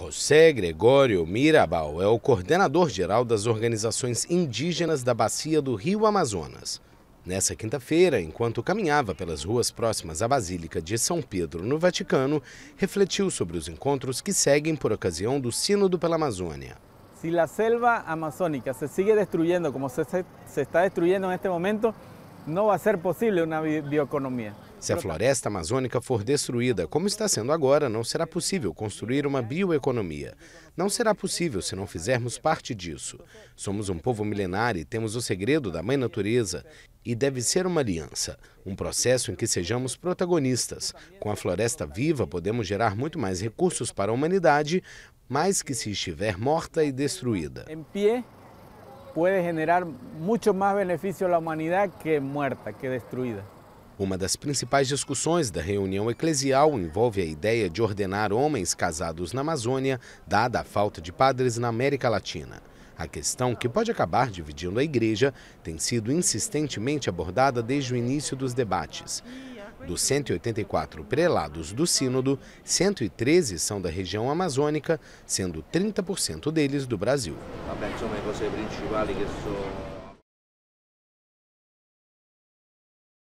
José Gregório Mirabal é o coordenador-geral das organizações indígenas da bacia do Rio Amazonas. Nessa quinta-feira, enquanto caminhava pelas ruas próximas à Basílica de São Pedro, no Vaticano, refletiu sobre os encontros que seguem por ocasião do Sínodo pela Amazônia. Se a selva amazônica se sigue destruindo como se, se está destruindo neste momento, não vai ser possível uma bioeconomia. Se a floresta amazônica for destruída, como está sendo agora, não será possível construir uma bioeconomia. Não será possível se não fizermos parte disso. Somos um povo milenar e temos o segredo da mãe natureza. E deve ser uma aliança, um processo em que sejamos protagonistas. Com a floresta viva, podemos gerar muito mais recursos para a humanidade, mais que se estiver morta e destruída. Em pé, pode gerar muito mais benefício à humanidade que morta, que destruída. Uma das principais discussões da reunião eclesial envolve a ideia de ordenar homens casados na Amazônia, dada a falta de padres na América Latina. A questão, que pode acabar dividindo a igreja, tem sido insistentemente abordada desde o início dos debates. Dos 184 prelados do Sínodo, 113 são da região amazônica, sendo 30% deles do Brasil.